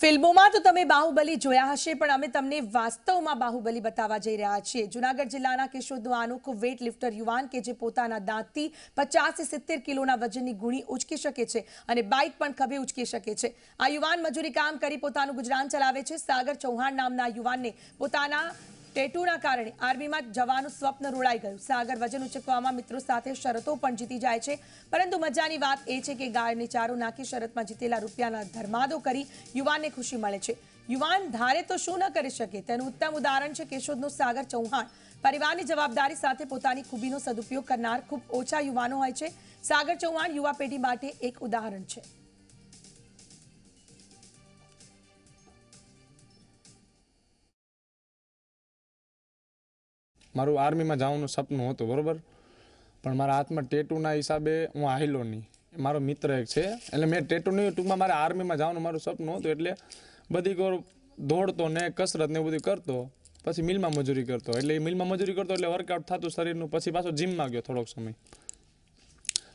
ફિલ્મોમાં તો તમે બાહુબલી જોયા હશે પણ અમે તમને વાસ્તવમાં બાહુબલી બતાવવા જઈ રહ્યા છીએ જુનાગઢ જિલ્લાના કિશોર દ્વાનુક વેટ લિફ્ટર યુવાન કે જે પોતાના દાંતથી પચાસથી સિત્તેર કિલોના વજનની ગુણી ઉચકી શકે છે અને બાઇક પણ ખભે ઉચકી શકે છે આ યુવાન મજૂરી કામ કરી પોતાનું ગુજરાન ચલાવે છે સાગર ચૌહાણ નામના યુવાનને પોતાના ટેટુના કારણે આર્મીમાં જવાનું સ્વપ્ન રોડાઈ ગયું સાગર વજન ઉચકવામાં મિત્રો સાથે શરતો પણ જીતી જાય છે પરંતુ મજાની વાત એ છે કે ગાયને ચારો નાખી શરતમાં જીતેલા રૂપિયાના ધર્માદો કરી યુવાનને ખુશી મળે છે યુવાન ધારે તો શું ન કરી શકે તેનું ઉત્તમ ઉદાહરણ છે કેશોદનું સાગર ચૌહાણ પરિવારની જવાબદારી સાથે પોતાની ખૂબીનો સદુપયોગ કરનાર ખૂબ ઓછા યુવાનો હોય છે સાગર ચૌહાણ યુવા પેઢી માટે એક ઉદાહરણ છે મારું આર્મીમાં જવાનું સપનું હતું બરાબર પણ મારા હાથમાં ટેટુના હિસાબે હું હાઈલો નહીં મારો મિત્ર એક છે એટલે મેં ટેટુ નહીં ટૂંકમાં મારે આર્મીમાં જવાનું મારું સપનું હતું એટલે બધી ગોર દોડતો ને કસરત ને બધું કરતો પછી મિલમાં મજૂરી કરતો એટલે એ મિલમાં મજૂરી કરતો એટલે વર્કઆઉટ થતું શરીરનું પછી પાછો જીમમાં ગયો થોડોક સમય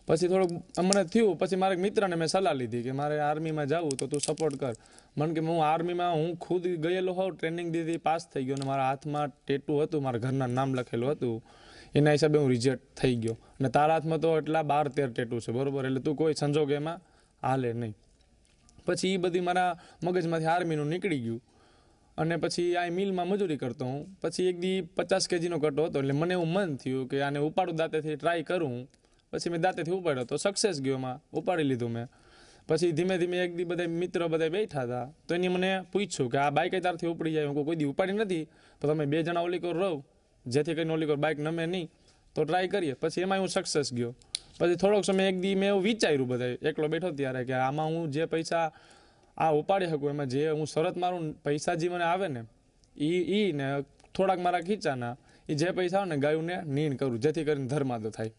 પછી થોડુંક મને થયું પછી મારા મિત્રને મેં સલાહ લીધી કે મારે આર્મીમાં જવું તો તું સપોર્ટ કર મને કે હું આર્મીમાં હું ખુદ ગયેલો હોઉં ટ્રેનિંગ દીધી પાસ થઈ ગયો અને મારા હાથમાં ટેટું હતું મારા ઘરના નામ લખેલું હતું એના હિસાબે હું રિજેક્ટ થઈ ગયો અને તારા હાથમાં તો એટલા બાર તેર ટેટુ છે બરાબર એટલે તું કોઈ સંજોગ એમાં હાલે નહીં પછી એ બધી મારા મગજમાંથી આર્મીનું નીકળી ગયું અને પછી આ મિલમાં મજૂરી કરતો હું પછી એક દી પચાસ કેજીનો કટો હતો એટલે મને એવું મન થયું કે આને ઉપાડું દાંતેથી ટ્રાય કરું પછી મેં દાંતેથી ઉપાડ્યો તો સક્સેસ ગયો એમાં ઉપાડી લીધું મેં પછી ધીમે ધીમે એક દી બધા મિત્રો બધા બેઠા હતા તો એની મને પૂછ્યું કે આ બાઇક તારથી ઉપડી જાય હું કોઈ દી ઉપાડી નથી તો તમે બે જણા ઓલીકોર રહો જેથી કરીને ઓલીકોર બાઇક નમે નહીં તો ટ્રાય કરીએ પછી એમાં હું સક્સેસ ગયો પછી થોડોક સમય એક દી મેં એવું વિચાર્યું બધા એકલો બેઠો ત્યારે કે આમાં હું જે પૈસા આ ઉપાડી શકું એમાં જે હું શરત મારું પૈસા જે મને આવે ને એ ઈ ને થોડાક મારા ખીચાના એ જે પૈસા આવે ને ગાયુંને નીણ કરું જેથી કરીને ધર્માદ થાય